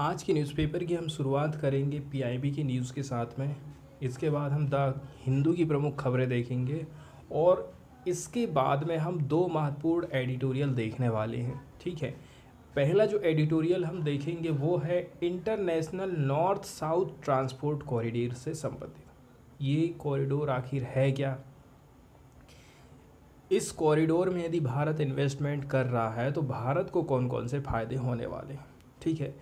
आज के न्यूज़पेपर की हम शुरुआत करेंगे पीआईबी की न्यूज़ के साथ में इसके बाद हम द हिंदू की प्रमुख खबरें देखेंगे और इसके बाद में हम दो महत्वपूर्ण एडिटोरियल देखने वाले हैं ठीक है पहला जो एडिटोरियल हम देखेंगे वो है International north south transport Corridor से संबंधित ये कॉरिडोर आखिर है क्या इस कॉरिडोर में यदि भारत इन्वेस्टमेंट कर रहा है तो भारत को कौन कौन से फ़ायदे होने वाले हैं ठीक है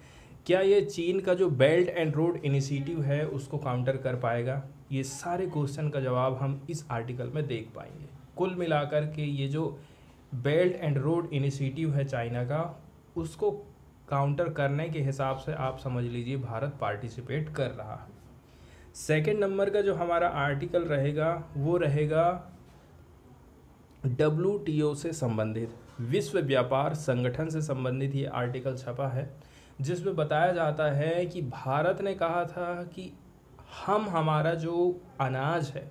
क्या ये चीन का जो बेल्ट एंड रोड इनिशिएटिव है उसको काउंटर कर पाएगा ये सारे क्वेश्चन का जवाब हम इस आर्टिकल में देख पाएंगे कुल मिलाकर के ये जो बेल्ट एंड रोड इनिशिएटिव है चाइना का उसको काउंटर करने के हिसाब से आप समझ लीजिए भारत पार्टिसिपेट कर रहा है सेकेंड नंबर का जो हमारा आर्टिकल रहेगा वो रहेगा डब्ल्यू से संबंधित विश्व व्यापार संगठन से संबंधित ये आर्टिकल छपा है जिसमें बताया जाता है कि भारत ने कहा था कि हम हमारा जो अनाज है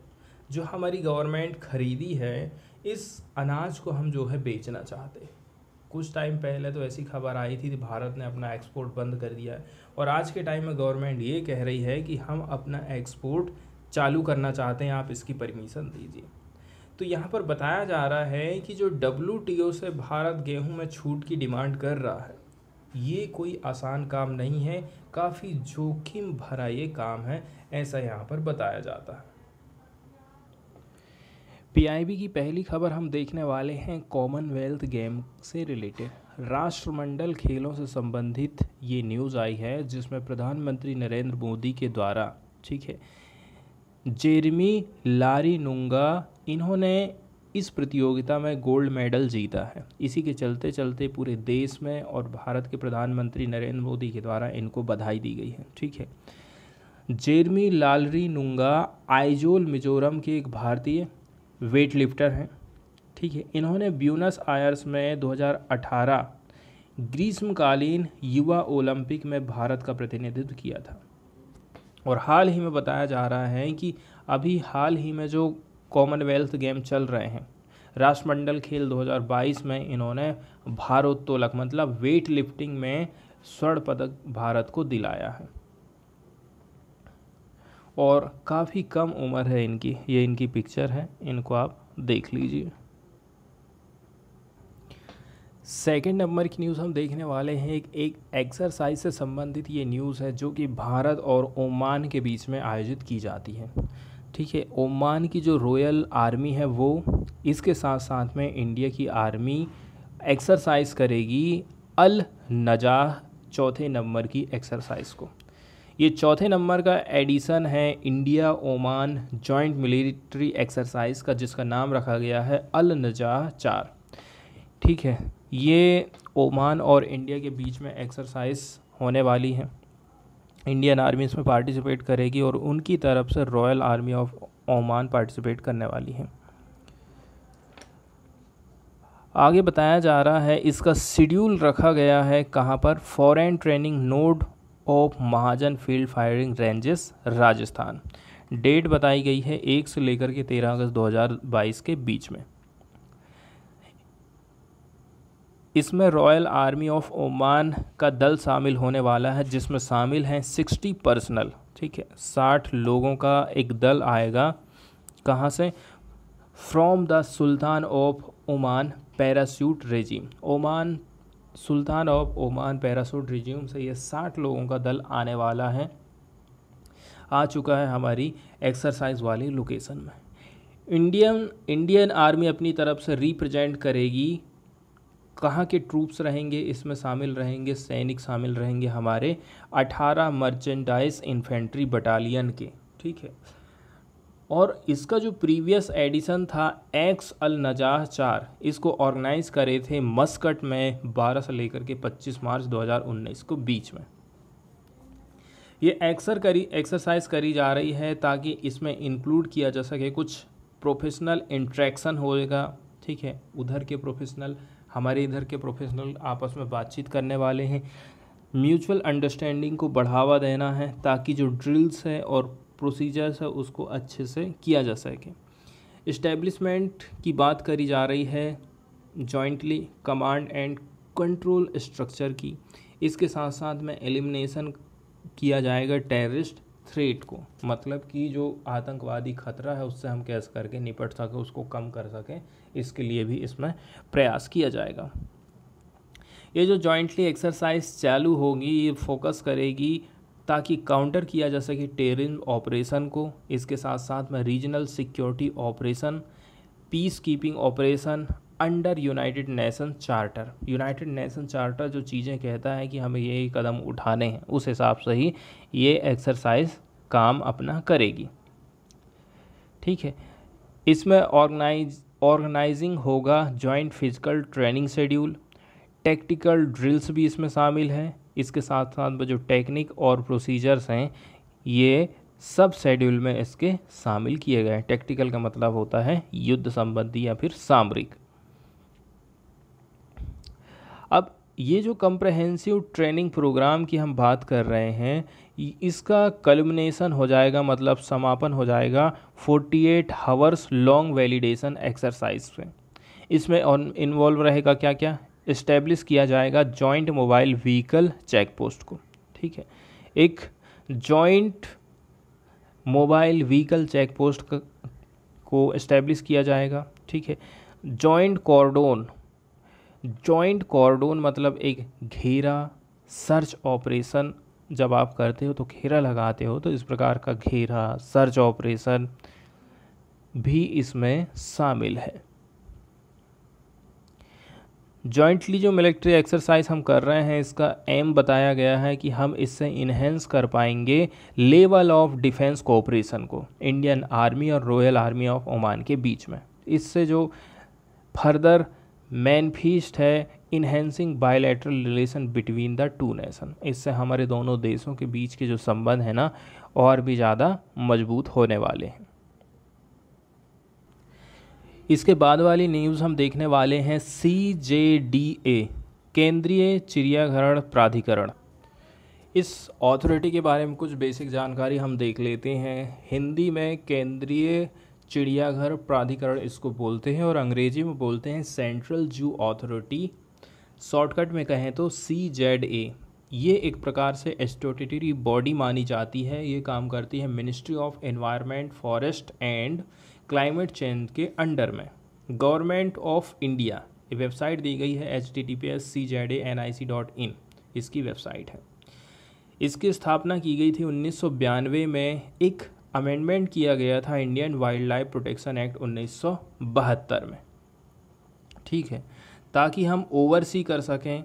जो हमारी गवर्नमेंट खरीदी है इस अनाज को हम जो है बेचना चाहते हैं कुछ टाइम पहले तो ऐसी खबर आई थी कि भारत ने अपना एक्सपोर्ट बंद कर दिया है और आज के टाइम में गवर्नमेंट ये कह रही है कि हम अपना एक्सपोर्ट चालू करना चाहते हैं आप इसकी परमिशन दीजिए तो यहाँ पर बताया जा रहा है कि जो डब्ल्यू से भारत गेहूँ में छूट की डिमांड कर रहा है ये कोई आसान काम नहीं है काफ़ी जोखिम भरा ये काम है ऐसा यहाँ पर बताया जाता है पीआईबी की पहली खबर हम देखने वाले हैं कॉमनवेल्थ गेम से रिलेटेड राष्ट्रमंडल खेलों से संबंधित ये न्यूज़ आई है जिसमें प्रधानमंत्री नरेंद्र मोदी के द्वारा ठीक है जेरमी लारी नुंगा इन्होंने इस प्रतियोगिता में गोल्ड मेडल जीता है इसी के चलते चलते पूरे देश में और भारत के प्रधानमंत्री नरेंद्र मोदी के द्वारा इनको बधाई दी गई है ठीक है जेरमी लालरी नुंगा आइजोल मिजोरम के एक भारतीय वेट लिफ्टर हैं ठीक है इन्होंने ब्यूनस आयर्स में 2018 ग्रीष्मकालीन युवा ओलंपिक में भारत का प्रतिनिधित्व किया था और हाल ही में बताया जा रहा है कि अभी हाल ही में जो कॉमनवेल्थ गेम चल रहे हैं राष्ट्रमंडल खेल 2022 में इन्होंने भारोत्तोलक मतलब वेट लिफ्टिंग में स्वर्ण पदक भारत को दिलाया है और काफ़ी कम उम्र है इनकी ये इनकी पिक्चर है इनको आप देख लीजिए सेकेंड नंबर की न्यूज़ हम देखने वाले हैं एक एक एक्सरसाइज से संबंधित ये न्यूज़ है जो कि भारत और ओमान के बीच में आयोजित की जाती है ठीक है ओमान की जो रॉयल आर्मी है वो इसके साथ साथ में इंडिया की आर्मी एक्सरसाइज करेगी अल नजाह चौथे नंबर की एक्सरसाइज को ये चौथे नंबर का एडिशन है India Oman joint military exercise का जिसका नाम रखा गया है अल नजाह चार ठीक है ये ओमान और इंडिया के बीच में एक्सरसाइज होने वाली है इंडियन आर्मी इसमें पार्टिसिपेट करेगी और उनकी तरफ से Royal army of Oman participate करने वाली है आगे बताया जा रहा है इसका शेड्यूल रखा गया है कहाँ पर foreign training node of Mahajan field firing ranges Rajasthan date बताई गई है एक से लेकर के तेरह अगस्त 2022 के बीच में इसमें रॉयल आर्मी ऑफ ओमान का दल शामिल होने वाला है जिसमें शामिल हैं सिक्सटी पर्सनल ठीक है साठ लोगों का एक दल आएगा कहाँ से from the sultan of Oman parachute regime Oman sultan of Oman parachute regime से ये साठ लोगों का दल आने वाला है आ चुका है हमारी एक्सरसाइज वाली लोकेशन में इंडियन इंडियन आर्मी अपनी तरफ से रिप्रेजेंट करेगी कहाँ के ट्रूप्स रहेंगे इसमें शामिल रहेंगे सैनिक शामिल रहेंगे हमारे 18 मर्चेंडाइज इन्फेंट्री बटालियन के ठीक है और इसका जो प्रीवियस एडिशन था एक्स अल नजाह चार इसको ऑर्गेनाइज करे थे मस्कट में 12 से लेकर के 25 मार्च 2019 को बीच में ये एक्सर करी एक्सरसाइज करी जा रही है ताकि इसमें इंक्लूड किया जा सके कुछ प्रोफेशनल इंट्रैक्शन होगा ठीक है उधर के प्रोफेशनल हमारे इधर के प्रोफेशनल आपस में बातचीत करने वाले हैं म्यूचुअल अंडरस्टैंडिंग को बढ़ावा देना है ताकि जो ड्रिल्स हैं और प्रोसीजर्स है उसको अच्छे से किया जा सके इस्टेब्लिशमेंट की बात करी जा रही है jointly command and control structure की इसके साथ साथ में एलिमिनेशन किया जाएगा टेररिस्ट थ्रेट को मतलब कि जो आतंकवादी खतरा है उससे हम कैसे करके निपट सकें उसको कम कर सकें इसके लिए भी इसमें प्रयास किया जाएगा ये जो जॉइंटली एक्सरसाइज चालू होगी ये फोकस करेगी ताकि काउंटर किया जा सके टेरिन ऑपरेशन को इसके साथ साथ में regional security operation peace keeping operation under United Nation charter United Nation charter जो चीज़ें कहता है कि हमें ये कदम उठाने हैं उस हिसाब से ही ये एक्सरसाइज काम अपना करेगी ठीक है इसमें ऑर्गेनाइज ऑर्गेनाइजिंग होगा joint physical training schedule tactical drills भी इसमें शामिल हैं इसके साथ साथ जो टेक्निक और प्रोसीजर्स हैं ये सब शेड्यूल में इसके शामिल किए गए हैं टेक्टिकल का मतलब होता है युद्ध संबंधी या फिर सामरिक अब ये जो कंप्रहेंसिव ट्रेनिंग प्रोग्राम की हम बात कर रहे हैं इसका कलमिनेशन हो जाएगा मतलब समापन हो जाएगा 48 eight hours long validation exercise में इसमें इन्वॉल्व रहेगा क्या क्या इस्टेब्लिश किया जाएगा joint mobile vehicle check post को ठीक है एक joint mobile vehicle check post को इस्टेब्लिश किया जाएगा ठीक है जॉइंट कॉर्डोन जॉइंट कॉर्डोन मतलब एक घेरा सर्च ऑपरेशन जब आप करते हो तो घेरा लगाते हो तो इस प्रकार का घेरा सर्च ऑपरेशन भी इसमें शामिल है जॉइंटली जो मिलिट्री एक्सरसाइज हम कर रहे हैं इसका एम बताया गया है कि हम इससे इन्हेंस कर पाएंगे लेवल ऑफ डिफेंस कोऑपरेशन को इंडियन आर्मी और रॉयल आर्मी ऑफ ओमान के बीच में इससे जो फर्दर मैन फीस्ट है enhancing bilateral relation between the two nation इससे हमारे दोनों देशों के बीच के जो संबंध हैं ना और भी ज़्यादा मजबूत होने वाले हैं इसके बाद वाली न्यूज़ हम देखने वाले हैं सी जे डी ए केंद्रीय चिड़ियाघर प्राधिकरण इस ऑथोरिटी के बारे में कुछ बेसिक जानकारी हम देख लेते हैं हिंदी में केंद्रीय चिड़ियाघर प्राधिकरण इसको बोलते हैं और अंग्रेजी में बोलते हैं सेंट्रल जू ऑथोरिटी शॉर्टकट में कहें तो सी जेड ए ये एक प्रकार से एस्टोटेटरी बॉडी मानी जाती है ये काम करती है ministry of environment forest and climate change के अंडर में गवर्नमेंट ऑफ इंडिया वेबसाइट दी गई है H T T P S C Z A N I C dot in इसकी वेबसाइट है इसकी स्थापना की गई थी उन्नीस में एक अमेंडमेंट किया गया था Indian wildlife protection act उन्नीस में ठीक है ताकि हम ओवरसी कर सकें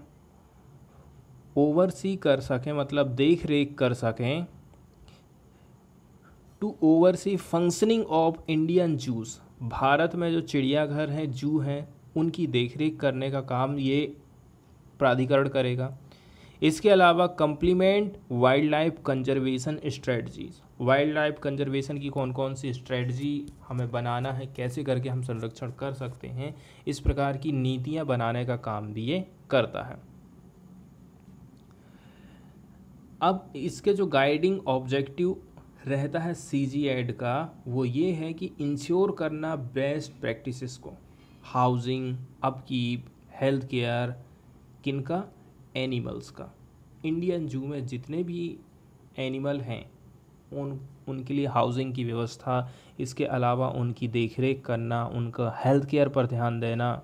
ओवरसी कर सकें मतलब देख रेख कर सकें to oversee functioning of Indian zoos भारत में जो चिड़ियाघर हैं जू हैं उनकी देखरेख करने का काम ये प्राधिकरण करेगा इसके अलावा complement wildlife conservation strategies wildlife conservation की कौन कौन सी स्ट्रेटजी हमें बनाना है कैसे करके हम संरक्षण कर सकते हैं इस प्रकार की नीतियाँ बनाने का काम भी ये करता है अब इसके जो गाइडिंग ऑब्जेक्टिव रहता है सी जी एड का वो ये है कि इंश्योर करना बेस्ट प्रैक्टिसेस को हाउसिंग अपकीप हेल्थ केयर किनका एनिमल्स का इंडियन जू में जितने भी एनिमल हैं उन उनके लिए हाउसिंग की व्यवस्था इसके अलावा उनकी देखरेख करना उनका हेल्थ केयर पर ध्यान देना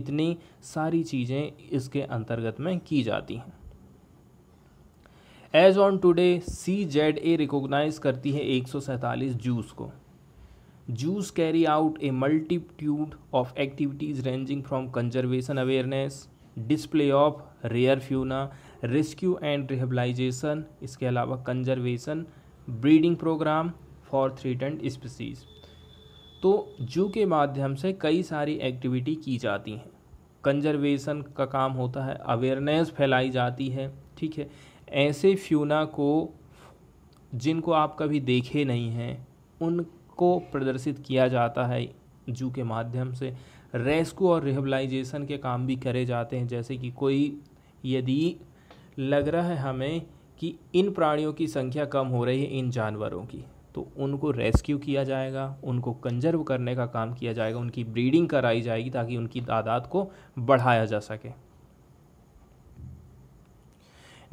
इतनी सारी चीज़ें इसके अंतर्गत में की जाती हैं as on today C Z A recognise करती है एक जूस को zoos carry out a multitude of activities ranging from conservation awareness display of rare fauna rescue and rehabilitation इसके अलावा conservation breeding programme for threatened species तो zoo के माध्यम से कई सारी एक्टिविटी की जाती हैं कंजर्वेशन का काम होता है अवेयरनेस फैलाई जाती है ठीक है ऐसे फ्यूना को जिनको आप कभी देखे नहीं हैं उनको प्रदर्शित किया जाता है जू के माध्यम से रेस्क्यू और रिहेबलाइजेशन के काम भी करे जाते हैं जैसे कि कोई यदि लग रहा है हमें कि इन प्राणियों की संख्या कम हो रही है इन जानवरों की तो उनको रेस्क्यू किया जाएगा उनको कंजर्व करने का काम किया जाएगा उनकी ब्रीडिंग कराई जाएगी ताकि उनकी तादाद को बढ़ाया जा सके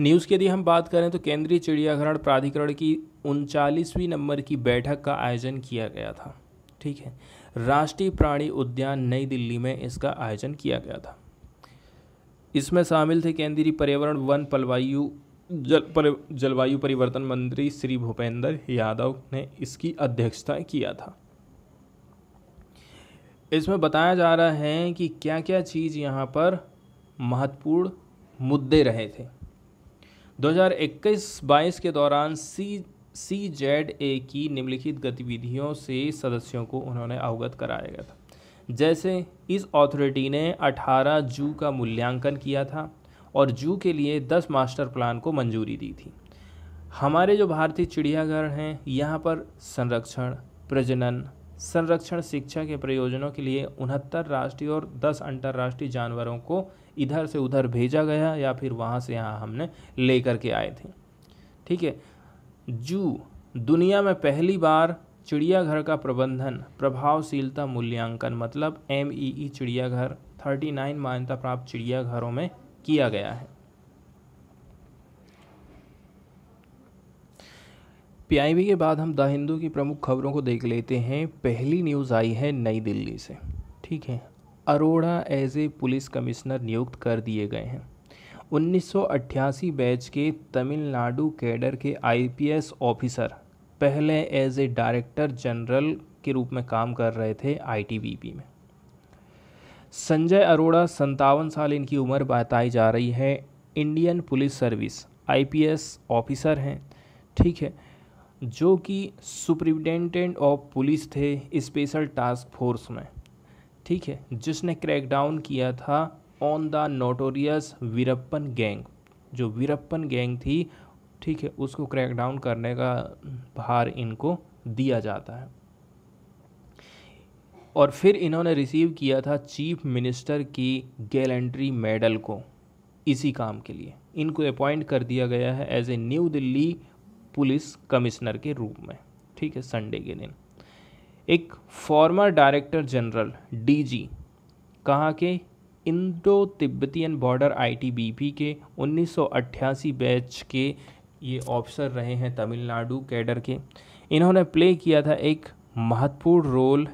न्यूज़ की यदि हम बात करें तो केंद्रीय चिड़ियाघर प्राधिकरण की उनचालीसवीं नंबर की बैठक का आयोजन किया गया था ठीक है राष्ट्रीय प्राणी उद्यान नई दिल्ली में इसका आयोजन किया गया था इसमें शामिल थे केंद्रीय पर्यावरण वन पलवायु जल पर, जलवायु परिवर्तन मंत्री श्री भूपेंद्र यादव ने इसकी अध्यक्षता किया था इसमें बताया जा रहा है कि क्या क्या चीज़ यहाँ पर महत्वपूर्ण मुद्दे रहे थे 2021-22 के दौरान सी सी जेड ए की निम्नलिखित गतिविधियों से सदस्यों को उन्होंने अवगत कराया गया था जैसे इस अथॉरिटी ने 18 जू का मूल्यांकन किया था और जू के लिए 10 मास्टर प्लान को मंजूरी दी थी हमारे जो भारतीय चिड़ियाघर हैं यहाँ पर संरक्षण प्रजनन संरक्षण शिक्षा के प्रयोजनों के लिए उनहत्तर राष्ट्रीय और 10 अंतर्राष्ट्रीय जानवरों को इधर से उधर भेजा गया या फिर वहाँ से यहाँ हमने लेकर के आए थे ठीक है जू दुनिया में पहली बार चिड़ियाघर का प्रबंधन प्रभावशीलता मूल्यांकन मतलब एम ई ई चिड़ियाघर 39 मान्यता प्राप्त चिड़ियाघरों में किया गया है पीआईबी के बाद हम द हिंदू की प्रमुख खबरों को देख लेते हैं पहली न्यूज़ आई है नई दिल्ली से ठीक है Arora as a police commissioner नियुक्त कर दिए गए हैं 1988 बैच के तमिलनाडु कैडर के आईपीएस ऑफिसर पहले एज ए डायरेक्टर जनरल के रूप में काम कर रहे थे आईटीबीपी में संजय अरोड़ा संतावन साल इनकी उम्र बताई जा रही है Indian police service IPS officer हैं ठीक है जो कि सुप्रिंटेंडेंट ऑफ पुलिस थे स्पेशल टास्क फोर्स में ठीक है जिसने क्रैकडाउन किया था on the notorious Veerappan gang जो वीरप्पन गैंग थी ठीक है उसको क्रैकडाउन करने का भार इनको दिया जाता है और फिर इन्होंने रिसीव किया था चीफ मिनिस्टर की गैलेंट्री मेडल को इसी काम के लिए इनको अपॉइंट कर दिया गया है as a new Delhi police commissioner के रूप में ठीक है संडे के दिन एक फॉर्मर डायरेक्टर जनरल डीजी कहाँ के इंडो तिब्बतियन बॉर्डर आईटीबीपी के 1988 बैच के ये ऑफिसर रहे हैं तमिलनाडु कैडर के इन्होंने प्ले किया था एक महत्वपूर्ण role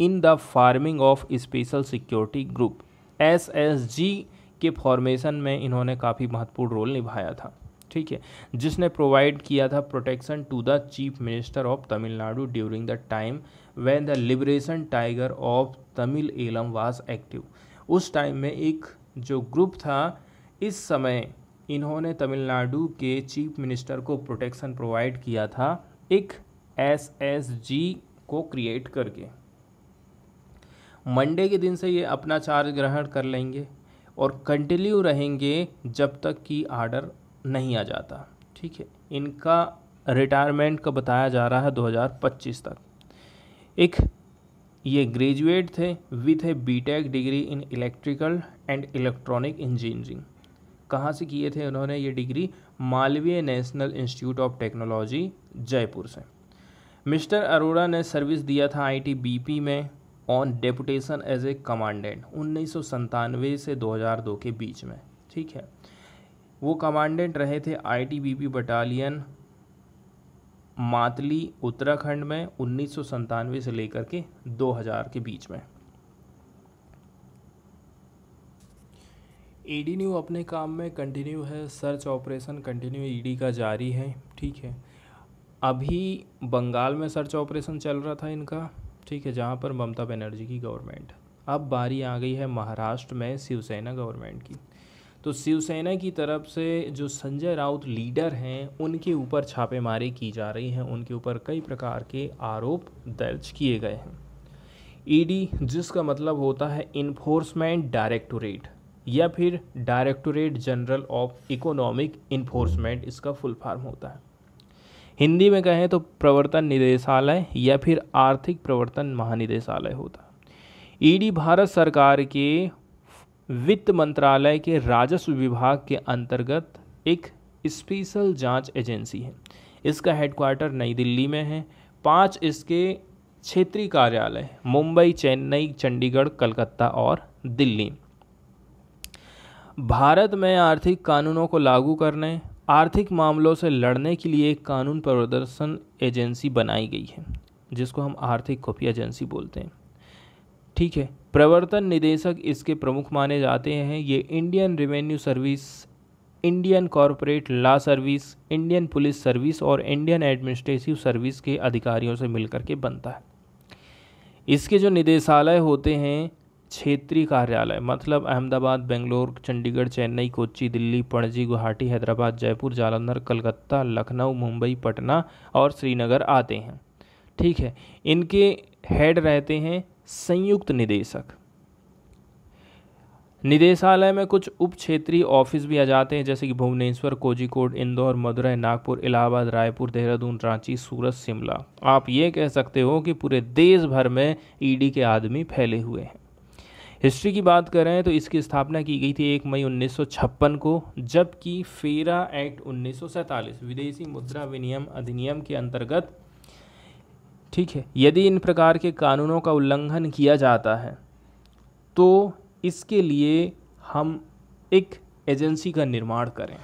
in the farming of special security group S के फॉर्मेशन में इन्होंने काफ़ी महत्वपूर्ण रोल निभाया था ठीक है जिसने प्रोवाइड किया था protection to the chief minister of Tamil Nadu during the time when the Liberation Tiger of Tamil Eelam was active उस टाइम में एक जो ग्रुप था इस समय इन्होंने तमिलनाडु के चीफ मिनिस्टर को प्रोटेक्शन प्रोवाइड किया था एक एस एस जी को क्रिएट करके मंडे के दिन से ये अपना चार्ज ग्रहण कर लेंगे और कंटिन्यू रहेंगे जब तक कि आर्डर नहीं आ जाता ठीक है इनका रिटायरमेंट का बताया जा रहा है 2025 तक एक ये ग्रेजुएट थे with a BTech degree in electrical and electronic engineering कहाँ से किए थे उन्होंने ये degree Malaviya National Institute of Technology Jaipur से मिस्टर अरोड़ा ने सर्विस दिया था आईटीबीपी में on deputation as a commandant उन्नीस से 2002 के बीच में ठीक है वो कमांडेंट रहे थे आईटीबीपी बटालियन मातली उत्तराखंड में उन्नीस से लेकर के 2000 के बीच में ईडी e न्यू अपने काम में कंटिन्यू है सर्च ऑपरेशन कंटिन्यू ईडी का जारी है ठीक है अभी बंगाल में सर्च ऑपरेशन चल रहा था इनका ठीक है जहाँ पर ममता बनर्जी की गवर्नमेंट अब बारी आ गई है महाराष्ट्र में शिवसेना गवर्नमेंट की तो शिवसेना की तरफ से जो संजय राउत लीडर हैं उनके ऊपर छापेमारी की जा रही है उनके ऊपर कई प्रकार के आरोप दर्ज किए गए हैं ईडी जिसका मतलब होता है इन्फोर्समेंट डायरेक्टोरेट या फिर directorate general of economic enforcement इसका फुल फॉर्म होता है हिंदी में कहें तो प्रवर्तन निदेशालय या फिर आर्थिक प्रवर्तन महानिदेशालय होता है ईडी भारत सरकार के वित्त मंत्रालय के राजस्व विभाग के अंतर्गत एक स्पेशल जांच एजेंसी है इसका हेडक्वार्टर नई दिल्ली में है पांच इसके क्षेत्रीय कार्यालय मुंबई चेन्नई चंडीगढ़ कलकत्ता और दिल्ली भारत में आर्थिक कानूनों को लागू करने आर्थिक मामलों से लड़ने के लिए एक कानून प्रदर्शन एजेंसी बनाई गई है जिसको हम आर्थिक खुफिया एजेंसी बोलते हैं ठीक है प्रवर्तन निदेशक इसके प्रमुख माने जाते हैं ये Indian revenue service Indian corporate law service Indian police service और इंडियन एडमिनिस्ट्रेटिव सर्विस के अधिकारियों से मिलकर के बनता है इसके जो निदेशालय होते हैं क्षेत्रीय कार्यालय मतलब अहमदाबाद बेंगलोर चंडीगढ़ चेन्नई कोच्चि दिल्ली पणजी गुवाहाटी हैदराबाद जयपुर जालंधर कलकत्ता लखनऊ मुंबई पटना और श्रीनगर आते हैं ठीक है इनके हेड रहते हैं संयुक्त निदेशक निदेशालय में कुछ उप क्षेत्रीय ऑफिस भी आ जाते हैं जैसे कि भुवनेश्वर कोजिकोड इंदौर मदुरई नागपुर इलाहाबाद रायपुर देहरादून रांची सूरत शिमला आप ये कह सकते हो कि पूरे देश भर में ईडी के आदमी फैले हुए हैं हिस्ट्री की बात करें तो इसकी स्थापना की गई थी एक मई 1956 को जबकि फेरा एक्ट उन्नीस विदेशी मुद्रा विनियम अधिनियम के अंतर्गत ठीक है यदि इन प्रकार के कानूनों का उल्लंघन किया जाता है तो इसके लिए हम एक एजेंसी का निर्माण करें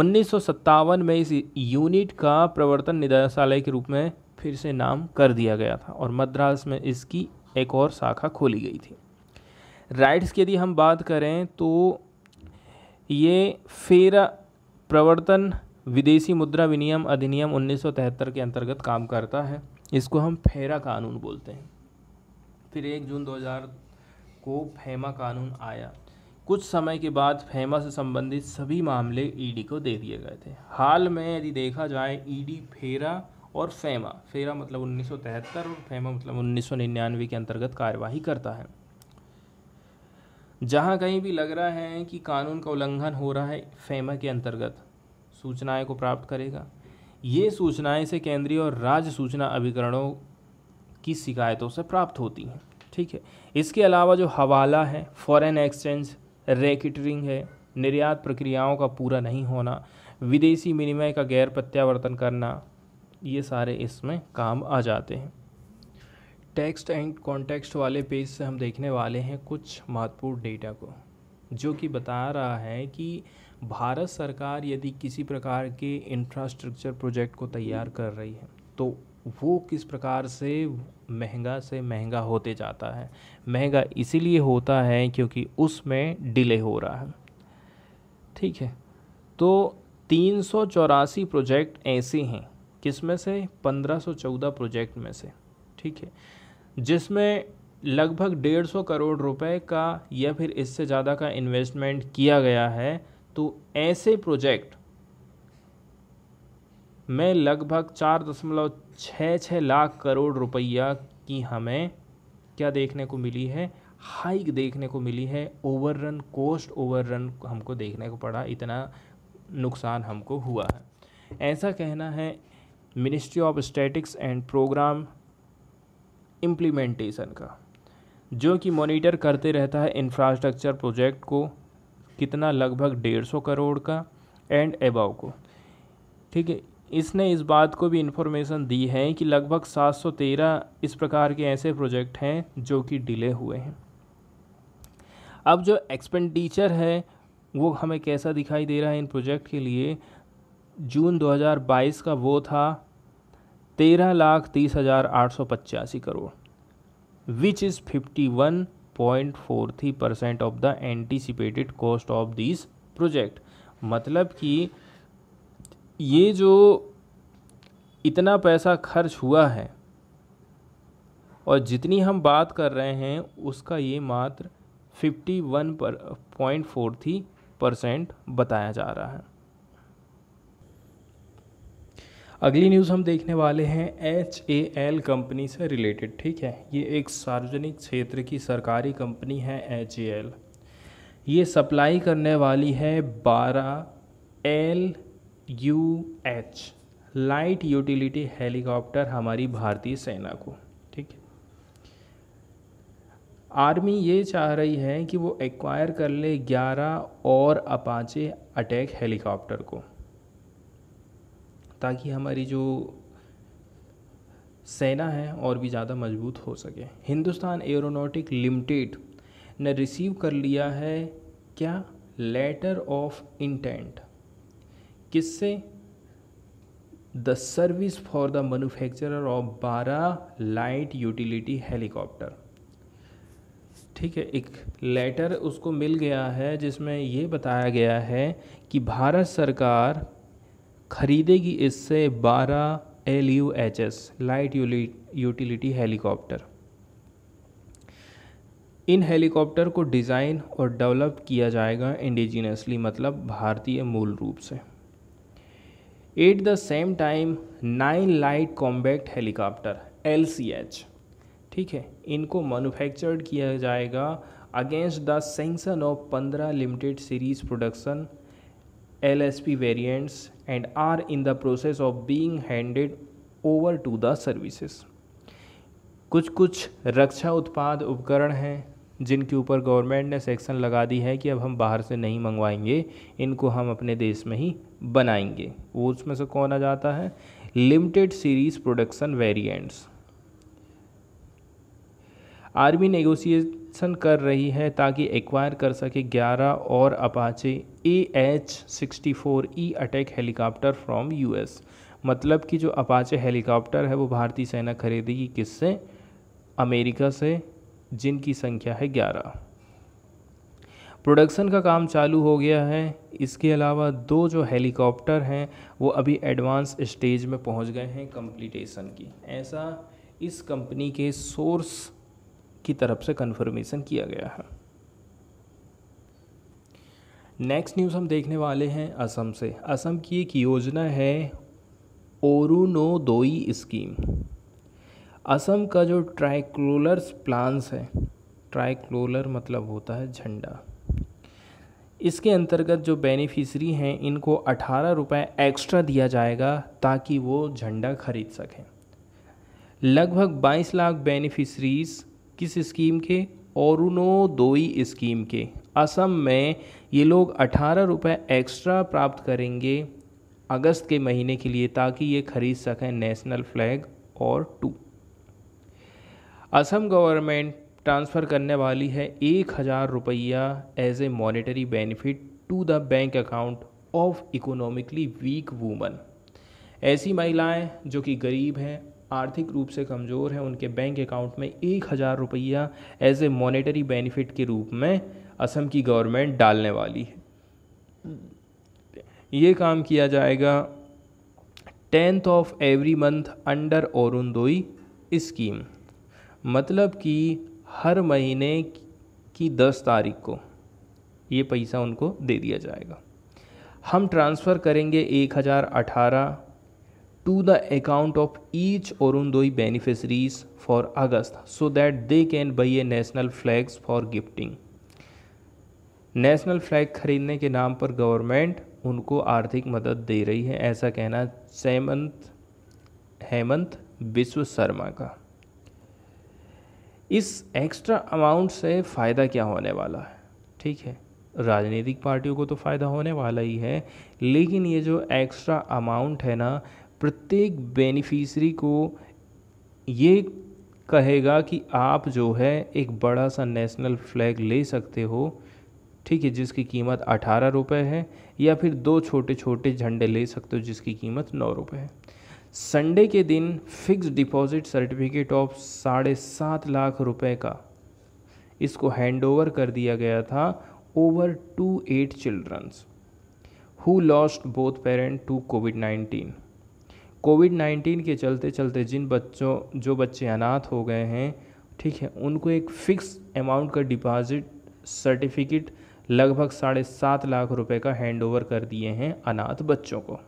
उन्नीस में इस यूनिट का प्रवर्तन निदेशालय के रूप में फिर से नाम कर दिया गया था और मद्रास में इसकी एक और शाखा खोली गई थी राइट्स की यदि हम बात करें तो ये फेरा प्रवर्तन विदेशी मुद्रा विनियम अधिनियम 1973 के अंतर्गत काम करता है इसको हम फेरा कानून बोलते हैं फिर एक जून 2000 को फेमा कानून आया कुछ समय के बाद फेमा से संबंधित सभी मामले ईडी e को दे दिए गए थे हाल में यदि देखा जाए ईडी e फेरा और फेमा फेरा मतलब 1973 और फेमा मतलब 1999 के अंतर्गत कार्यवाही करता है जहां कहीं भी लग रहा है कि कानून का उल्लंघन हो रहा है फेमा के अंतर्गत सूचनाएं को प्राप्त करेगा ये सूचनाएं से केंद्रीय और राज्य सूचना अभिकरणों की शिकायतों से प्राप्त होती हैं ठीक है इसके अलावा जो हवाला है फॉरेन एक्सचेंज रेकिटरिंग है निर्यात प्रक्रियाओं का पूरा नहीं होना विदेशी विनिमय का गैर प्रत्यावर्तन करना ये सारे इसमें काम आ जाते हैं टेक्स्ट एंड कॉन्टेक्स्ट वाले पेज से हम देखने वाले हैं कुछ महत्वपूर्ण डेटा को जो कि बता रहा है कि भारत सरकार यदि किसी प्रकार के इंफ्रास्ट्रक्चर प्रोजेक्ट को तैयार कर रही है तो वो किस प्रकार से महंगा से महंगा होते जाता है महंगा इसीलिए होता है क्योंकि उसमें डिले हो रहा है ठीक है तो तीन प्रोजेक्ट ऐसे हैं किसमें से 1514 प्रोजेक्ट में से ठीक है जिसमें लगभग डेढ़ सौ करोड़ रुपए का या फिर इससे ज़्यादा का इन्वेस्टमेंट किया गया है तो ऐसे प्रोजेक्ट में लगभग चार दशमलव छः छः लाख करोड़ रुपया की हमें क्या देखने को मिली है हाइक देखने को मिली है overrun cost overrun हमको देखने को पड़ा इतना नुकसान हमको हुआ है ऐसा कहना है ministry of statistics and programme implementation का जो कि मॉनिटर करते रहता है इंफ्रास्ट्रक्चर प्रोजेक्ट को कितना लगभग डेढ़ सौ करोड़ का एंड एबाव को ठीक है इसने इस बात को भी इन्फॉर्मेशन दी है कि लगभग 713 इस प्रकार के ऐसे प्रोजेक्ट हैं जो कि डिले हुए हैं अब जो एक्सपेंडिचर है वो हमें कैसा दिखाई दे रहा है इन प्रोजेक्ट के लिए जून 2022 का वो था तेरह लाख तीस हज़ार आठ सौ पचासी crore which is fifty one point four three percent of the anticipated cost of this project मतलब कि ये जो इतना पैसा खर्च हुआ है और जितनी हम बात कर रहे हैं उसका ये मात्र फिफ्टी वन पर पॉइंट फोर थ्री परसेंट बताया जा रहा है अगली न्यूज़ हम देखने वाले हैं एच ए एल कंपनी से रिलेटेड ठीक है ये एक सार्वजनिक क्षेत्र की सरकारी कंपनी है एच ए एल ये सप्लाई करने वाली है बारह L U H light utility helicopter हमारी भारतीय सेना को ठीक है आर्मी ये चाह रही है कि वो एक्वायर कर ले ग्यारह और अपाचे अटैक हेलीकॉप्टर को ताकि हमारी जो सेना है और भी ज़्यादा मजबूत हो सके हिंदुस्तान एरोनॉटिक लिमिटेड ने रिसीव कर लिया है क्या लेटर ऑफ इंटेंट किससे the service for the manufacturer of बारह लाइट यूटिलिटी हेलीकॉप्टर ठीक है एक लेटर उसको मिल गया है जिसमें ये बताया गया है कि भारत सरकार खरीदेगी इससे 12 L U H S light utility helicopter इन हेलीकॉप्टर को डिज़ाइन और डेवलप किया जाएगा इंडिजीनसली मतलब भारतीय मूल रूप से at the same time nine light combat helicopter L C H ठीक है इनको मैनुफैक्चर्ड किया जाएगा अगेंस्ट द सेंसन ऑफ पंद्रह limited series production LSP variants and are in the process of being handed over to the services. कुछ कुछ रक्षा उत्पाद उपकरण हैं जिनके ऊपर गवर्नमेंट ने सेक्शन लगा दी है कि अब हम बाहर से नहीं मंगवाएंगे इनको हम अपने देश में ही बनाएंगे वो उसमें से कौन आ जाता है limited series production variants army negotiate निरीक्षण कर रही है ताकि एक्वायर कर सके 11 और Apache A H sixty four E attack helicopter from US मतलब कि जो अपाचे हेलीकॉप्टर है वो भारतीय सेना खरीदेगी किससे अमेरिका से जिनकी संख्या है 11 प्रोडक्शन का काम चालू हो गया है इसके अलावा दो जो हेलीकॉप्टर हैं वो अभी एडवांस स्टेज में पहुंच गए हैं कंप्लीटेशन की ऐसा इस कंपनी के सोर्स की तरफ से कन्फर्मेशन किया गया है नेक्स्ट न्यूज़ हम देखने वाले हैं असम से असम की एक योजना है ओरुनोदोई स्कीम असम का जो ट्राइक्लोलर्स प्लान्स है ट्राइक्लोलर मतलब होता है झंडा इसके अंतर्गत जो बेनिफिशरी हैं इनको अठारह रुपये एक्स्ट्रा दिया जाएगा ताकि वो झंडा खरीद सकें लगभग 22 लाख बेनिफिशरीज़ किस स्कीम के दोई स्कीम के असम में ये लोग अठारह रुपये एक्स्ट्रा प्राप्त करेंगे अगस्त के महीने के लिए ताकि ये खरीद सकें नेशनल फ्लैग और टू असम गवर्नमेंट ट्रांसफ़र करने वाली है एक हज़ार रुपया as a monetary benefit to the bank account of economically weak woman ऐसी महिलाएं जो कि गरीब हैं आर्थिक रूप से कमज़ोर हैं उनके बैंक अकाउंट में एक हज़ार रुपया एज ए मॉनेटरी बेनिफिट के रूप में असम की गवर्नमेंट डालने वाली है ये काम किया जाएगा tenth of every month under Orunodoi scheme मतलब कि हर महीने की दस तारीख को ये पैसा उनको दे दिया जाएगा हम ट्रांसफ़र करेंगे एक हज़ार अठारह ऑफ ईच और उन दो ही beneficiaries for August so that they can buy a national flags for gifting national flag खरीदने के नाम पर गवर्नमेंट उनको आर्थिक मदद दे रही है ऐसा कहना सेमंत हेमंत विश्व शर्मा का इस एक्स्ट्रा अमाउंट से फ़ायदा क्या होने वाला है ठीक है राजनीतिक पार्टियों को तो फ़ायदा होने वाला ही है लेकिन ये जो एक्स्ट्रा अमाउंट है ना प्रत्येक बेनिफिशरी को ये कहेगा कि आप जो है एक बड़ा सा नेशनल फ्लैग ले सकते हो ठीक है जिसकी कीमत अठारह रुपये है या फिर दो छोटे छोटे झंडे ले सकते हो जिसकी कीमत नौ रुपये है संडे के दिन फिक्स डिपॉजिट सर्टिफिकेट ऑफ साढ़े सात लाख रुपए का इसको हैंडओवर कर दिया गया था over two eight children's who lost both parent to COVID nineteen COVID nineteen के चलते चलते जिन बच्चों जो बच्चे अनाथ हो गए हैं ठीक है उनको एक फ़िक्स अमाउंट का डिपॉज़िट सर्टिफिकेट लगभग साढ़े सात लाख रुपए का हैंडओवर कर दिए हैं अनाथ बच्चों को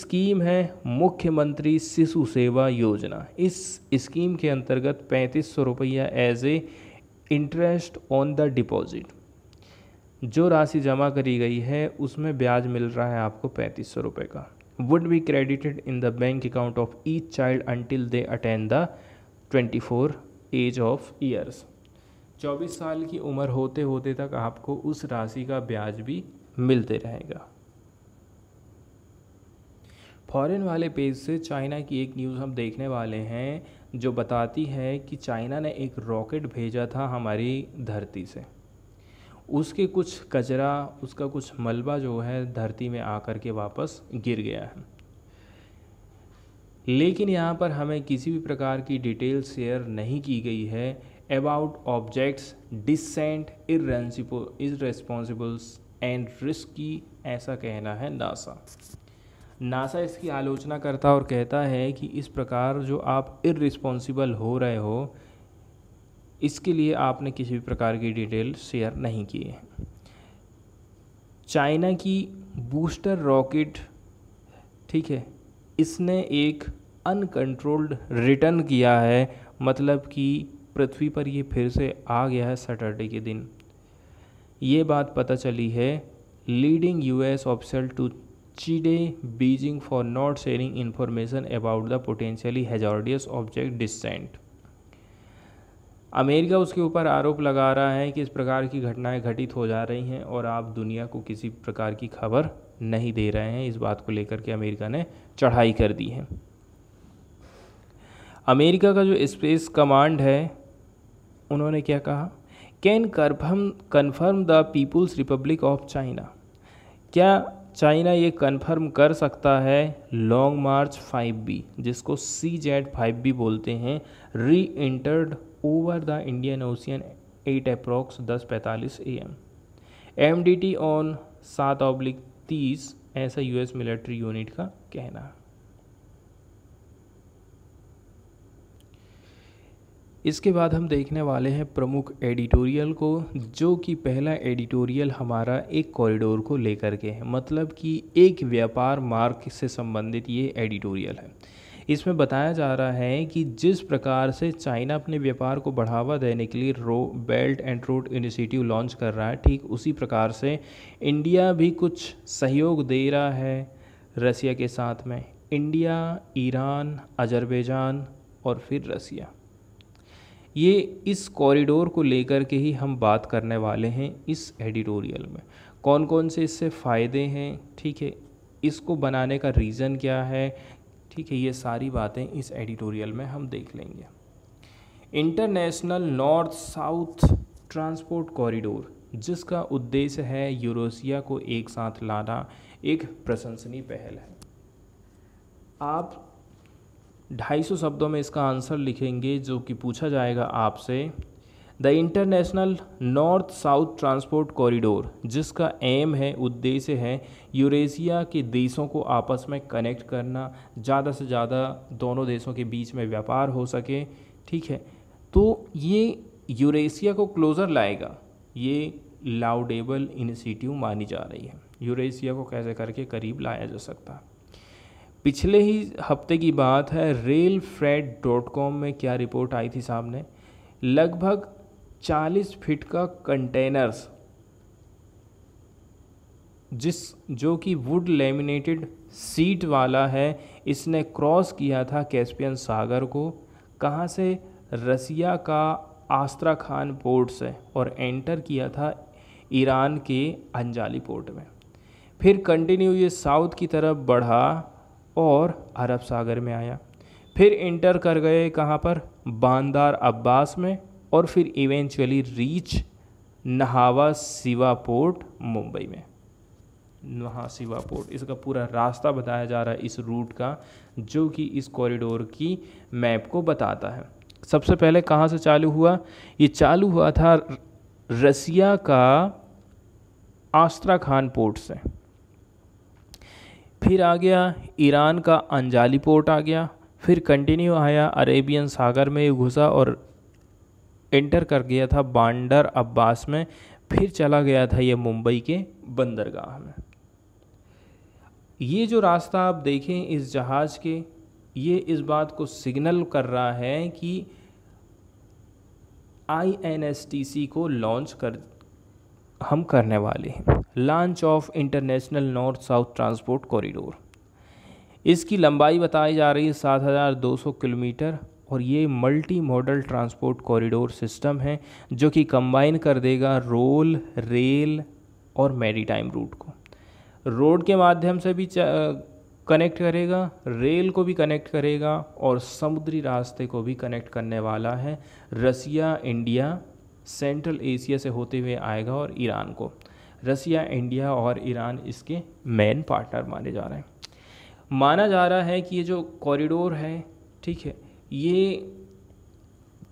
स्कीम है मुख्यमंत्री शिशु सेवा योजना इस स्कीम के अंतर्गत पैंतीस सौ रुपया as a interest on the deposit जो राशि जमा करी गई है उसमें ब्याज मिल रहा है आपको पैंतीस सौ रुपये का would be credited in the bank account of each child until they the the 24 age of years 24 साल की उम्र होते होते तक आपको उस राशि का ब्याज भी मिलते रहेगा फॉरेन वाले पेज से चाइना की एक न्यूज़ हम देखने वाले हैं जो बताती है कि चाइना ने एक रॉकेट भेजा था हमारी धरती से उसके कुछ कचरा उसका कुछ मलबा जो है धरती में आकर के वापस गिर गया है लेकिन यहाँ पर हमें किसी भी प्रकार की डिटेल शेयर नहीं की गई है about objects descent responsibles and risk की ऐसा कहना है नासा नासा इसकी आलोचना करता और कहता है कि इस प्रकार जो आप इरिस्पॉन्सिबल हो रहे हो इसके लिए आपने किसी भी प्रकार की डिटेल शेयर नहीं की है चाइना की बूस्टर रॉकेट ठीक है इसने एक अनकंट्रोल्ड रिटर्न किया है मतलब कि पृथ्वी पर ये फिर से आ गया है सैटरडे के दिन ये बात पता चली है leading US officer to chide Beijing for not sharing information about the potentially hazardous object descent America उसके ऊपर आरोप लगा रहा है कि इस प्रकार की घटनाएं घटित हो जा रही हैं और आप दुनिया को किसी प्रकार की खबर नहीं दे रहे हैं इस बात को लेकर के अमेरिका ने चढ़ाई कर दी है अमेरिका का जो स्पेस कमांड है उन्होंने क्या कहा can confirm confirm the People's Republic of China क्या चाइना ये कन्फर्म कर सकता है लॉन्ग मार्च फाइव बी जिसको सी जेड फाइव बी बोलते हैं री इंटर्ड एट the दस पैंतालीस A M M D T on सात ऑब्लिक तीस ऐसा एस मिलिट्री यूनिट का कहना इसके बाद हम देखने वाले हैं प्रमुख एडिटोरियल को जो कि पहला एडिटोरियल हमारा एक कॉरिडोर को लेकर के है मतलब कि एक व्यापार मार्ग से संबंधित ये एडिटोरियल है इसमें बताया जा रहा है कि जिस प्रकार से चाइना अपने व्यापार को बढ़ावा देने के लिए रो belt and road initiative launch कर रहा है ठीक उसी प्रकार से इंडिया भी कुछ सहयोग दे रहा है रसिया के साथ में इंडिया ईरान अजरबैजान और फिर रसिया ये इस कॉरिडोर को लेकर के ही हम बात करने वाले हैं इस एडिटोरियल में कौन कौन से इससे फ़ायदे हैं ठीक है इसको बनाने का रीज़न क्या है ठीक है ये सारी बातें इस एडिटोरियल में हम देख लेंगे international north south transport corridor जिसका उद्देश्य है यूरोसिया को एक साथ लाना एक प्रशंसनीय पहल है आप 250 शब्दों में इसका आंसर लिखेंगे जो कि पूछा जाएगा आपसे the international north south transport corridor जिसका एम है उद्देश्य है यूरेशिया के देशों को आपस में कनेक्ट करना ज़्यादा से ज़्यादा दोनों देशों के बीच में व्यापार हो सके ठीक है तो ये यूरेशिया को क्लोज़र लाएगा ये लाउडेबल इनिशिएटिव मानी जा रही है यूरेशिया को कैसे करके करीब लाया जा सकता है पिछले ही हफ्ते की बात है रेल फ्रेड डॉट कॉम में क्या रिपोर्ट आई थी सामने लगभग चालीस फीट का कंटेनर्स जिस जो कि वुड लेमिनेटेड सीट वाला है इसने क्रॉस किया था कैस्पियन सागर को कहाँ से रसिया का आस्त्रा खान पोर्ट से और एंटर किया था ईरान के अंजाली पोर्ट में फिर कंटिन्यू ये साउथ की तरफ बढ़ा और अरब सागर में आया फिर इंटर कर गए कहाँ पर बांदार अब्बास में और फिर इवेंचुअली रीच नहावा सिवा पोर्ट मुंबई में नहा सिवा पोर्ट इसका पूरा रास्ता बताया जा रहा है इस रूट का जो कि इस कॉरिडोर की मैप को बताता है सबसे पहले कहाँ से चालू हुआ ये चालू हुआ था रसिया का आस्त्रा खान पोर्ट से फिर आ गया ईरान का अंजाली पोर्ट आ गया फिर कंटिन्यू आया अरेबियन सागर में घुसा और इंटर कर गया था बांडर अब्बास में फिर चला गया था ये मुंबई के बंदरगाह में ये जो रास्ता आप देखें इस जहाज़ के ये इस बात को सिग्नल कर रहा है कि आई को लॉन्च कर हम करने वाले हैं launch of international north south transport corridor इसकी लंबाई बताई जा रही है 7,200 किलोमीटर और ये multi modal transport corridor system है जो कि कंबाइन कर देगा रोल रेल और मैरीटाइम रूट को रोड के माध्यम से भी कनेक्ट करेगा रेल को भी कनेक्ट करेगा और समुद्री रास्ते को भी कनेक्ट करने वाला है रसिया इंडिया सेंट्रल एशिया से होते हुए आएगा और ईरान को रसिया इंडिया और ईरान इसके मेन पार्टनर माने जा रहे हैं माना जा रहा है कि ये जो कॉरिडोर है ठीक है ये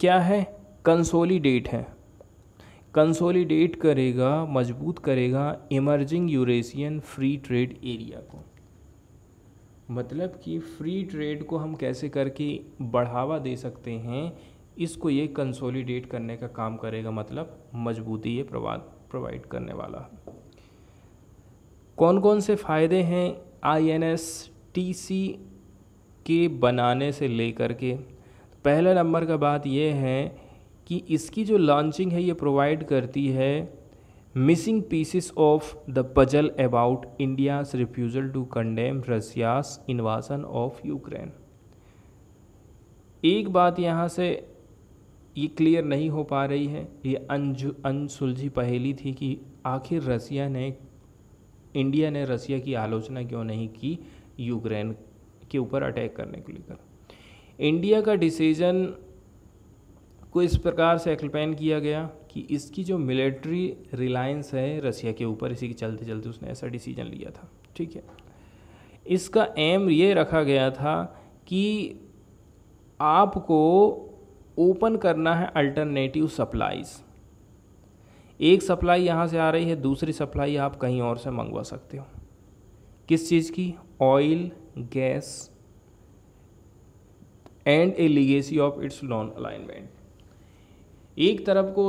क्या है कंसोलीडेट है कंसोलीडेट करेगा मजबूत करेगा emerging Eurasian free trade area को मतलब कि फ्री ट्रेड को हम कैसे करके बढ़ावा दे सकते हैं इसको ये कंसोलीडेट करने का काम करेगा मतलब मजबूती ये प्रोवाइड करने वाला कौन कौन से फ़ायदे हैं I N S T C के बनाने से लेकर के पहला नंबर का बात यह है कि इसकी जो लॉन्चिंग है ये प्रोवाइड करती है missing pieces of the puzzle about India's refusal to condemn Russia's invasion of Ukraine एक बात यहाँ से ये क्लियर नहीं हो पा रही है ये अनसुलझी पहेली थी कि आखिर रसिया ने इंडिया ने रसिया की आलोचना क्यों नहीं की यूक्रेन के ऊपर अटैक करने को लेकर इंडिया का डिसीजन को इस प्रकार से एक्सप्लेन किया गया कि इसकी जो मिलिट्री रिलायंस है रसिया के ऊपर इसी के चलते चलते उसने ऐसा डिसीजन लिया था ठीक है इसका एम ये रखा गया था कि आपको ओपन करना है अल्टरनेटिव सप्लाईज़ एक सप्लाई यहाँ से आ रही है दूसरी सप्लाई आप कहीं और से मंगवा सकते हो किस चीज़ की oil gas and a legacy of its non alignment एक तरफ को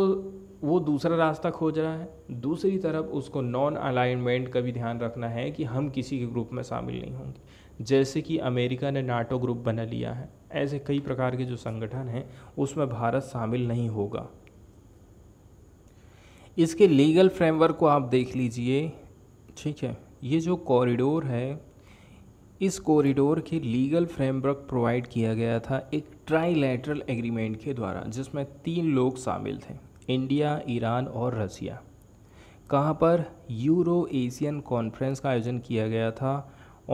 वो दूसरा रास्ता खोज रहा है दूसरी तरफ उसको नॉन अलाइनमेंट का भी ध्यान रखना है कि हम किसी के ग्रुप में शामिल नहीं होंगे जैसे कि अमेरिका ने नाटो ग्रुप बना लिया है ऐसे कई प्रकार के जो संगठन हैं उसमें भारत शामिल नहीं होगा इसके लीगल फ्रेमवर्क को आप देख लीजिए ठीक है ये जो कॉरिडोर है इस कॉरिडोर के लीगल फ्रेमवर्क प्रोवाइड किया गया था एक ट्राइलैटरल एग्रीमेंट के द्वारा जिसमें तीन लोग शामिल थे इंडिया ईरान और रसिया कहाँ पर यूरो एशियन कॉन्फ्रेंस का आयोजन किया गया था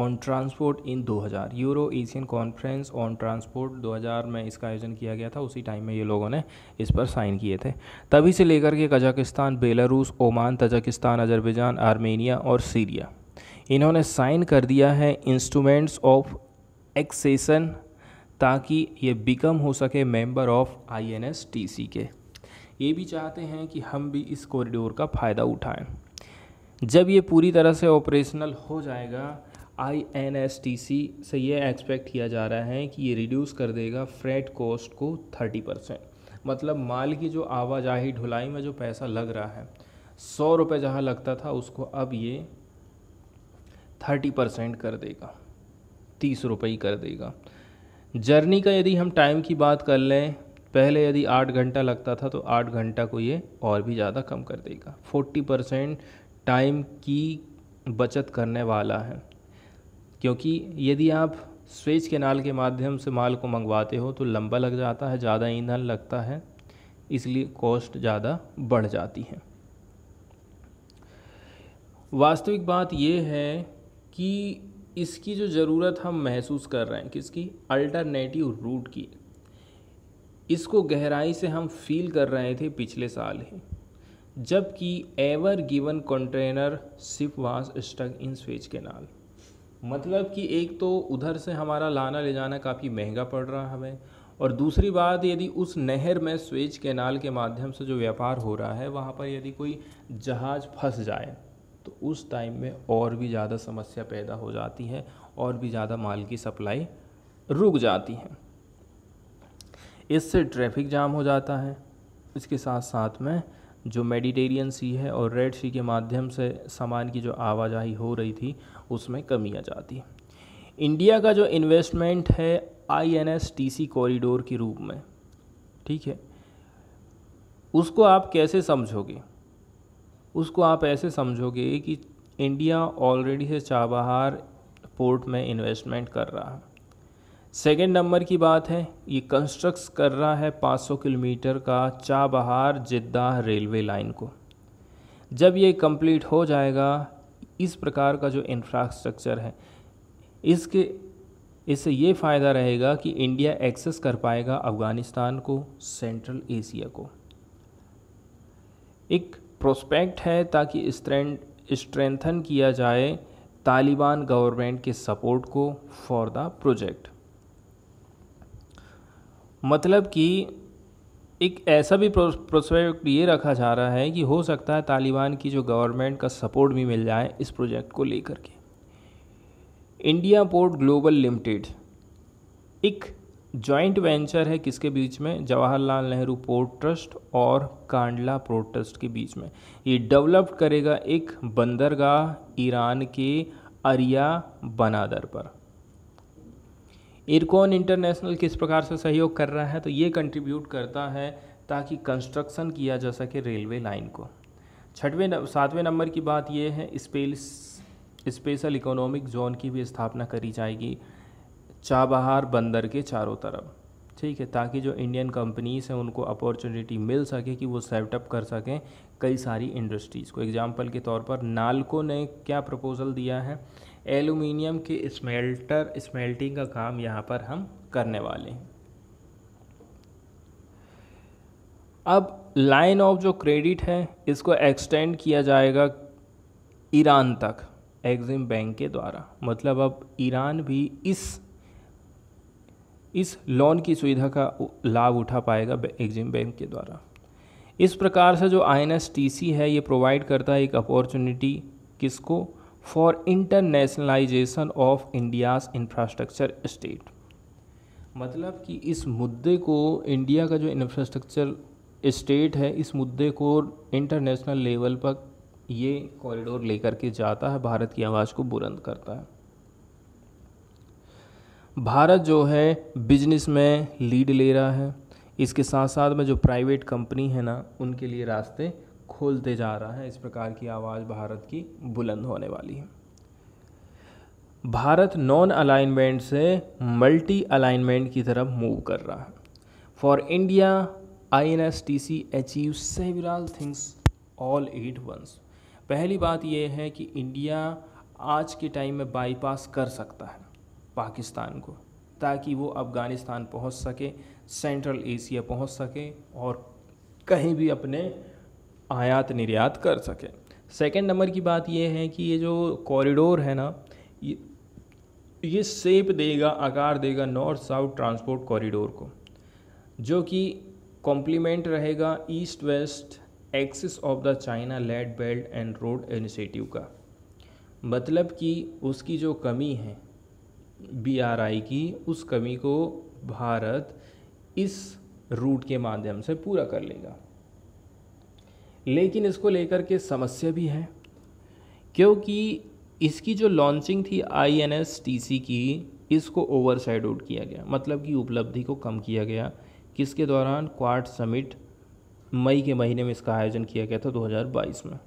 on transport in 2000 Euro Asian conference on transport 2000 में इसका आयोजन किया गया था उसी टाइम में ये लोगों ने इस पर साइन किए थे तभी से लेकर के Kazakhstan Belarus Oman Tajikistan Azerbaijan Armenia और सीरिया इन्होंने साइन कर दिया है इंस्ट्रूमेंट्स ऑफ एक्सेसन ताकि ये बिकम हो सके मेंबर ऑफ आईएनएसटीसी के ये भी चाहते हैं कि हम भी इस कॉरिडोर का फ़ायदा उठाएं जब ये पूरी तरह से ऑपरेशनल हो जाएगा I N S T C से ये एक्सपेक्ट किया जा रहा है कि ये रिड्यूस कर देगा फ्रेट कॉस्ट को थर्टी परसेंट मतलब माल की जो आवाजाही ढुलाई में जो पैसा लग रहा है सौ रुपये जहाँ लगता था उसको अब ये थर्टी परसेंट कर देगा तीस रुपये कर देगा जर्नी का यदि हम टाइम की बात कर लें पहले यदि आठ घंटा लगता था तो आठ घंटा को ये और भी ज़्यादा कम कर देगा फोर्टी परसेंट टाइम की बचत करने वाला है क्योंकि यदि आप स्वेज केनाल के माध्यम से माल को मंगवाते हो तो लंबा लग जाता है ज़्यादा ईंधन लगता है इसलिए कॉस्ट ज़्यादा बढ़ जाती है वास्तविक बात यह है कि इसकी जो ज़रूरत हम महसूस कर रहे हैं किसकी अल्टरनेटिव रूट की इसको गहराई से हम फील कर रहे थे पिछले साल ही जबकि Ever Given container ship was stuck in Suez canal मतलब कि एक तो उधर से हमारा लाना ले जाना काफ़ी महंगा पड़ रहा हमें और दूसरी बात यदि उस नहर में स्वेज कैनाल के माध्यम से जो व्यापार हो रहा है वहाँ पर यदि कोई जहाज़ फंस जाए तो उस टाइम में और भी ज़्यादा समस्या पैदा हो जाती है और भी ज़्यादा माल की सप्लाई रुक जाती है इससे ट्रैफिक जाम हो जाता है इसके साथ साथ में जो मेडिटेरियन सी है और रेड सी के माध्यम से सामान की जो आवाजाही हो रही थी उसमें कमी आ जाती है इंडिया का जो इन्वेस्टमेंट है I N S T C corridor के रूप में ठीक है उसको आप कैसे समझोगे उसको आप ऐसे समझोगे कि इंडिया ऑलरेडी से चाबहार पोर्ट में इन्वेस्टमेंट कर रहा है सेकेंड नंबर की बात है ये कंस्ट्रक्ट कर रहा है 500 किलोमीटर का चाबहार जिद्दा रेलवे लाइन को जब ये कंप्लीट हो जाएगा इस प्रकार का जो इंफ्रास्ट्रक्चर है इसके इससे ये फ़ायदा रहेगा कि इंडिया एक्सेस कर पाएगा अफ़गानिस्तान को सेंट्रल एशिया को एक प्रोस्पेक्ट है ताकि स्ट्रेंथन किया जाए तालिबान गवर्नमेंट के सपोर्ट को फॉर द प्रोजेक्ट मतलब कि एक ऐसा भी प्रोस्पेक्ट ये रखा जा रहा है कि हो सकता है तालिबान की जो गवर्नमेंट का सपोर्ट भी मिल जाए इस प्रोजेक्ट को लेकर के इंडिया पोर्ट ग्लोबल लिमिटेड एक जॉइंट वेंचर है किसके बीच में जवाहरलाल नेहरू पोर्ट ट्रस्ट और कांडला पोर्ट ट्रस्ट के बीच में ये डेवलप करेगा एक बंदरगाह ईरान के अरिया बनादर पर इरकॉन इंटरनेशनल किस प्रकार से सहयोग कर रहा है तो ये कंट्रीब्यूट करता है ताकि कंस्ट्रक्शन किया जा सके रेलवे लाइन को छठवें सातवें नंबर की बात यह है स्पेस स्पेशल इकोनॉमिक जोन की भी स्थापना करी जाएगी चाबहार बंदर के चारों तरफ ठीक है ताकि जो इंडियन कंपनीज़ हैं उनको अपॉर्चुनिटी मिल सके कि वो सेटअप कर सकें कई सारी इंडस्ट्रीज़ को एग्जाम्पल के तौर पर नालको ने क्या प्रपोज़ल दिया है एल्यूमिनियम के स्मेल्टर स्मेल्टिंग का काम यहाँ पर हम करने वाले हैं अब लाइन ऑफ जो क्रेडिट है इसको एक्सटेंड किया जाएगा ईरान तक एग्जिम बैंक के द्वारा मतलब अब ईरान भी इस इस लोन की सुविधा का लाभ उठा पाएगा एग्जिम बैंक के द्वारा इस प्रकार से जो आई है ये प्रोवाइड करता है एक अपॉर्चुनिटी किसको for internationalisation of India's infrastructure state मतलब कि इस मुद्दे को इंडिया का जो इंफ्रास्ट्रक्चर स्टेट है इस मुद्दे को इंटरनेशनल लेवल पर ये कॉरिडोर लेकर के जाता है भारत की आवाज़ को बुलंद करता है भारत जो है बिजनेस में लीड ले रहा है इसके साथ साथ में जो प्राइवेट कंपनी है ना उनके लिए रास्ते खोलते जा रहा है इस प्रकार की आवाज़ भारत की बुलंद होने वाली है भारत नॉन अलाइनमेंट से मल्टी अलाइनमेंट की तरफ मूव कर रहा है for India I N S T C achieve several things all at once पहली बात यह है कि इंडिया आज के टाइम में बाईपास कर सकता है पाकिस्तान को ताकि वो अफ़गानिस्तान पहुंच सके सेंट्रल एशिया पहुंच सके और कहीं भी अपने आयात निर्यात कर सके सेकेंड नंबर की बात यह है कि ये जो कॉरिडोर है ना ये ये सेप देगा आकार देगा नॉर्थ साउथ ट्रांसपोर्ट कॉरिडोर को जो कि कॉम्प्लीमेंट रहेगा east west axis of the China led belt and road initiative का मतलब कि उसकी जो कमी है बीआरआई की उस कमी को भारत इस रूट के माध्यम से पूरा कर लेगा लेकिन इसको लेकर के समस्या भी है क्योंकि इसकी जो लॉन्चिंग थी I N S T C की इसको ओवर साइड आउट किया गया मतलब कि उपलब्धि को कम किया गया किसके दौरान क्वाड समिट मई के महीने में इसका आयोजन किया गया था 2022 में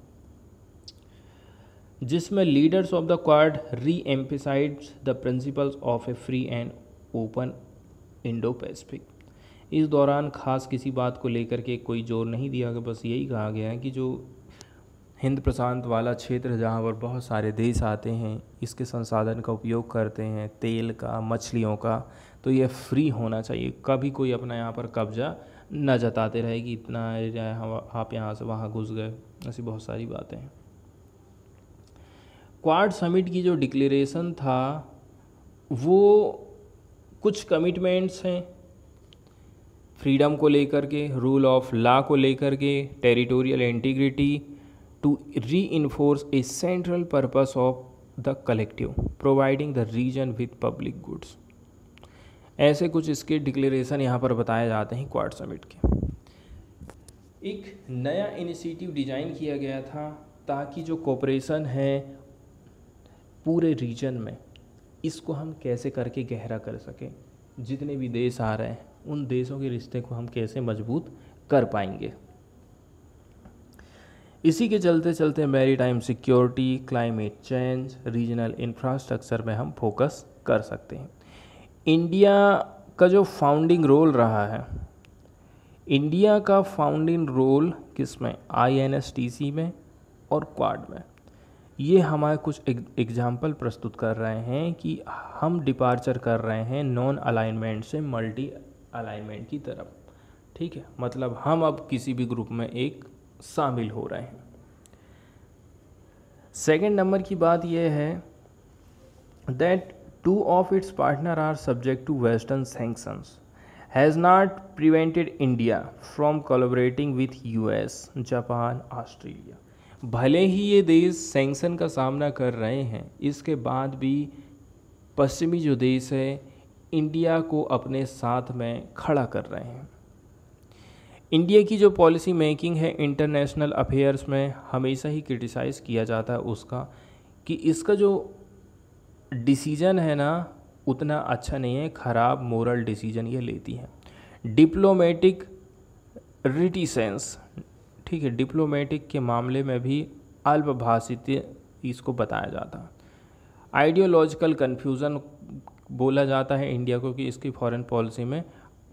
जिसमें leaders of the quad reemphasised the principles of a free and open Indo Pacific इस दौरान ख़ास किसी बात को लेकर के कोई जोर नहीं दिया गया बस यही कहा गया है कि जो हिंद प्रशांत वाला क्षेत्र जहाँ पर बहुत सारे देश आते हैं इसके संसाधन का उपयोग करते हैं तेल का मछलियों का तो यह फ्री होना चाहिए कभी कोई अपना यहाँ पर कब्जा न जताते रहे कि इतना आप यहाँ से वहाँ घुस गए ऐसी बहुत सारी बातें हैं क्वाड समिट की जो डिक्लेरेशन था वो कुछ कमिटमेंट्स हैं फ्रीडम को लेकर के रूल ऑफ लॉ को लेकर के territorial integrity to reinforce a central purpose of the collective providing the region with public goods ऐसे कुछ इसके डिक्लेरेशन यहाँ पर बताए जाते हैं क्वाड समिट के एक नया इनिशिएटिव डिज़ाइन किया गया था ताकि जो कॉपरेशन है पूरे रीजन में इसको हम कैसे करके गहरा कर सकें जितने भी देश आ रहे हैं उन देशों के रिश्ते को हम कैसे मजबूत कर पाएंगे इसी के चलते चलते maritime security climate change regional infrastructure में हम फोकस कर सकते हैं इंडिया का जो फाउंडिंग रोल रहा है इंडिया का फाउंडिंग रोल किस में आई में और क्वाड में ये हमारे कुछ एग्ज़ाम्पल प्रस्तुत कर रहे हैं कि हम डिपार्चर कर रहे हैं नॉन अलाइनमेंट से मल्टी अलाइनमेंट की तरफ ठीक है मतलब हम अब किसी भी ग्रुप में एक शामिल हो रहे हैं सेकेंड नंबर की बात यह है that two of its partner are subject to western sanctions has not prevented India from collaborating with U S Japan Australia भले ही ये देश सेंक्शन का सामना कर रहे हैं इसके बाद भी पश्चिमी जो देश है इंडिया को अपने साथ में खड़ा कर रहे हैं इंडिया की जो पॉलिसी मेकिंग है इंटरनेशनल अफेयर्स में हमेशा ही क्रिटिसाइज़ किया जाता है उसका कि इसका जो डिसीजन है ना उतना अच्छा नहीं है ख़राब मोरल डिसीजन ये लेती है डिप्लोमेटिक रिटिसेंस ठीक है डिप्लोमेटिक के मामले में भी अल्पभाषित इसको बताया जाता आइडियोलॉजिकल कन्फ्यूज़न बोला जाता है इंडिया को कि इसकी फॉरेन पॉलिसी में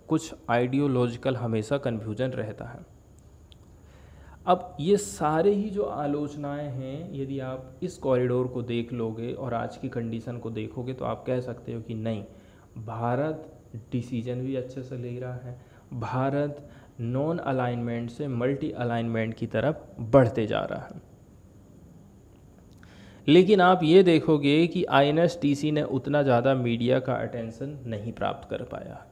कुछ आइडियोलॉजिकल हमेशा कन्फ्यूजन रहता है अब ये सारे ही जो आलोचनाएं हैं यदि आप इस कॉरिडोर को देख लोगे और आज की कंडीशन को देखोगे तो आप कह सकते हो कि नहीं भारत डिसीजन भी अच्छे से ले रहा है भारत नॉन अलाइनमेंट से मल्टी अलाइनमेंट की तरफ बढ़ते जा रहा है लेकिन आप ये देखोगे कि आई ने उतना ज़्यादा मीडिया का अटेंशन नहीं प्राप्त कर पाया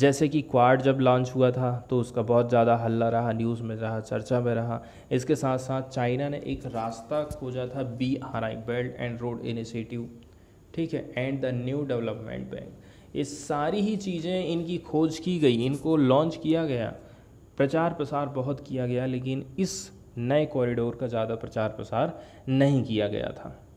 जैसे कि क्वाड जब लॉन्च हुआ था तो उसका बहुत ज़्यादा हल्ला रहा न्यूज़ में रहा चर्चा में रहा इसके साथ साथ चाइना ने एक रास्ता खोजा था B R I belt and road initiative ठीक है and the new development bank ये सारी ही चीज़ें इनकी खोज की गई इनको लॉन्च किया गया प्रचार प्रसार बहुत किया गया लेकिन इस नए कॉरिडोर का ज़्यादा प्रचार प्रसार नहीं किया गया था